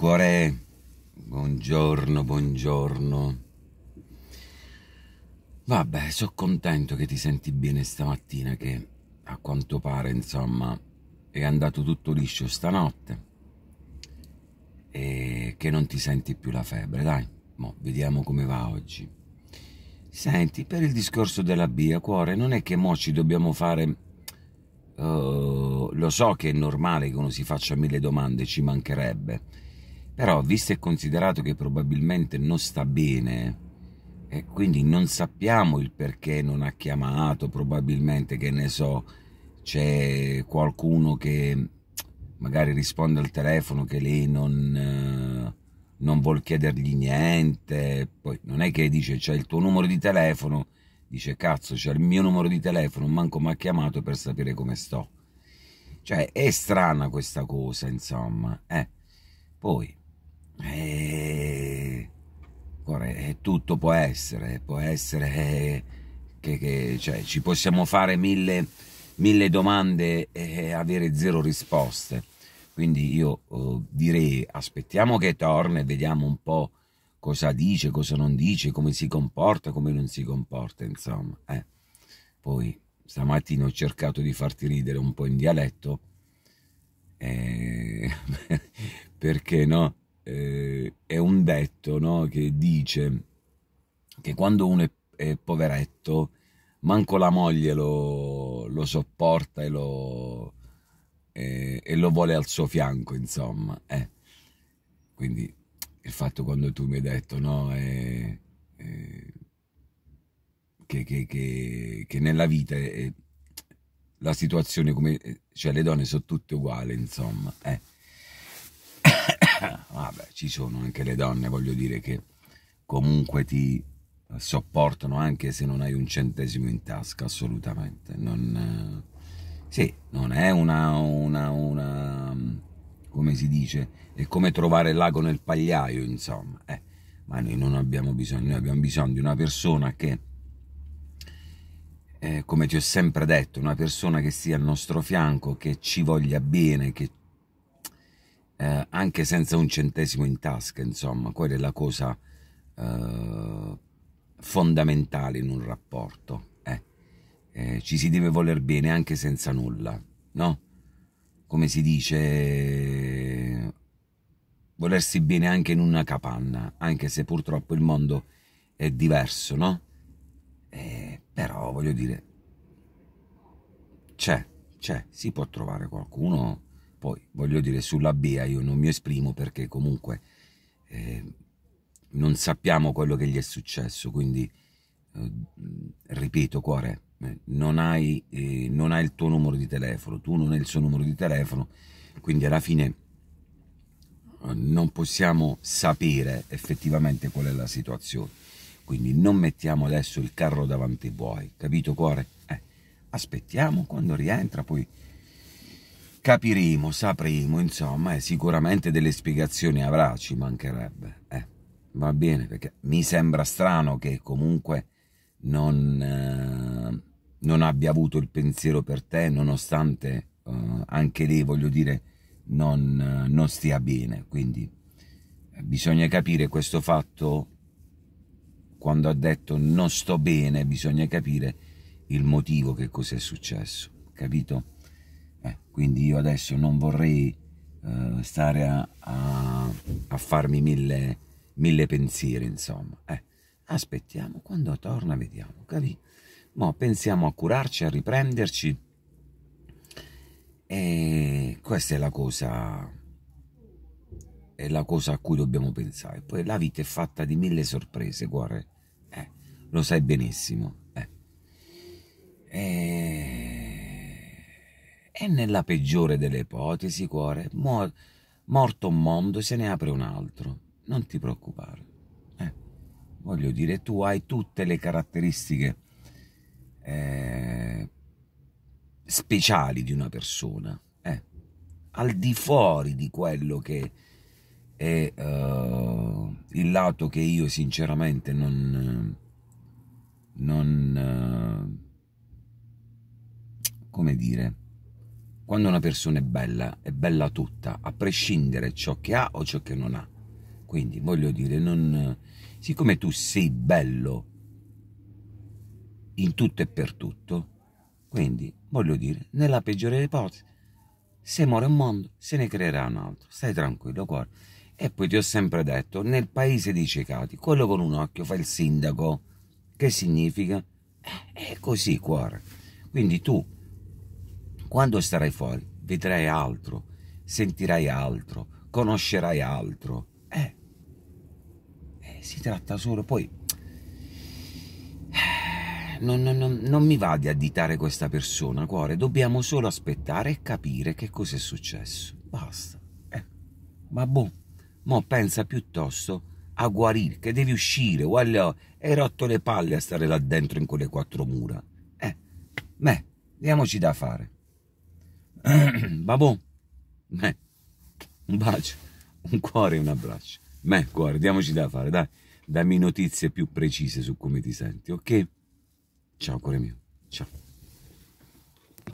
cuore, buongiorno, buongiorno. Vabbè, sono contento che ti senti bene stamattina, che a quanto pare, insomma, è andato tutto liscio stanotte e che non ti senti più la febbre, dai. Mo, vediamo come va oggi. Senti, per il discorso della Bia, cuore, non è che mo ci dobbiamo fare... Uh, lo so che è normale che uno si faccia mille domande, ci mancherebbe però, visto e considerato che probabilmente non sta bene, e quindi non sappiamo il perché non ha chiamato, probabilmente che ne so, c'è qualcuno che magari risponde al telefono che lei non, eh, non vuol chiedergli niente, poi non è che dice c'è il tuo numero di telefono, dice cazzo c'è il mio numero di telefono, manco mi ha chiamato per sapere come sto. Cioè è strana questa cosa, insomma. Eh, poi e... Eh, Guarda, eh, tutto può essere, può essere che, che cioè, ci possiamo fare mille, mille, domande e avere zero risposte. Quindi io eh, direi aspettiamo che torni, vediamo un po' cosa dice, cosa non dice, come si comporta, come non si comporta, insomma. Eh. Poi stamattina ho cercato di farti ridere un po' in dialetto, eh, perché no? eh, è un detto no? che dice che quando uno è, è poveretto, manco la moglie lo, lo sopporta e lo, eh, e lo, vuole al suo fianco, insomma. Eh. Quindi il fatto quando tu mi hai detto no, eh, che, che, che, che, nella vita la situazione come... cioè le donne sono tutte uguali, insomma. Eh eh, vabbè, ci sono anche le donne, voglio dire, che comunque ti sopportano anche se non hai un centesimo in tasca, assolutamente. Non, eh, sì, non è una, una, una mm, come si dice, è come trovare l'ago nel pagliaio, insomma. Eh, ma noi non abbiamo bisogno, noi abbiamo bisogno di una persona che, eh, come ti ho sempre detto, una persona che sia al nostro fianco, che ci voglia bene, che eh, anche senza un centesimo in tasca, insomma, quella è la cosa eh, fondamentale in un rapporto. Eh. eh. ci si deve voler bene anche senza nulla, no? Come si dice, volersi bene anche in una capanna, anche se purtroppo il mondo è diverso, no? Eh, però voglio dire, c'è, c'è, si può trovare qualcuno poi voglio dire sulla Bea io non mi esprimo perché comunque eh, non sappiamo quello che gli è successo, quindi eh, ripeto cuore, eh, non hai, eh, non hai il tuo numero di telefono, tu non hai il suo numero di telefono, quindi alla fine eh, non possiamo sapere effettivamente qual è la situazione. Quindi non mettiamo adesso il carro davanti ai buoi, capito cuore? Eh, aspettiamo quando rientra, poi capiremo, sapremo, insomma, e sicuramente delle spiegazioni avrà, ci mancherebbe. Eh, va bene, perché mi sembra strano che comunque non, eh, non abbia avuto il pensiero per te, nonostante eh, anche lei, voglio dire, non, eh, non stia bene. Quindi eh, bisogna capire questo fatto quando ha detto non sto bene, bisogna capire il motivo che cos'è successo, capito? Eh, quindi io adesso non vorrei eh, stare a, a, a, farmi mille, mille pensieri, insomma. Eh, aspettiamo, quando torna vediamo, capi? Mo pensiamo a curarci, a riprenderci. E questa è la cosa è la cosa a cui dobbiamo pensare. Poi la vita è fatta di mille sorprese, cuore. Eh, lo sai benissimo. Eh. E e nella peggiore delle ipotesi, cuore, mor- morto un mondo se ne apre un altro. Non ti preoccupare. Eh, voglio dire, tu hai tutte le caratteristiche eh, speciali di una persona. Eh, al di fuori di quello che è uh, il lato che io sinceramente non... non uh, come dire quando una persona è bella, è bella tutta, a prescindere ciò che ha o ciò che non ha. Quindi voglio dire, non... siccome tu sei bello in tutto e per tutto, quindi voglio dire, nella peggiore delle ipotesi, se muore un mondo, se ne creerà un altro. Stai tranquillo, cuore. E poi ti ho sempre detto, nel paese dei cecati, quello con un occhio fa il sindaco. Che significa? Eh, è così, cuore. Quindi tu quando starai fuori vedrai altro, sentirai altro, conoscerai altro. Eh, eh si tratta solo poi... Eh, non, non, non, non mi va di additare questa persona, cuore, dobbiamo solo aspettare e capire che cosa è successo. Basta. Eh. Ma boh, mo pensa piuttosto a guarire, che devi uscire, guarda, hai rotto le palle a stare là dentro in quelle quattro mura. Eh, beh, diamoci da fare. Babò, me, un bacio, un cuore e un abbraccio. Me, cuore, diamoci da fare, dai. Dammi notizie più precise su come ti senti, ok? Ciao, cuore mio. Ciao.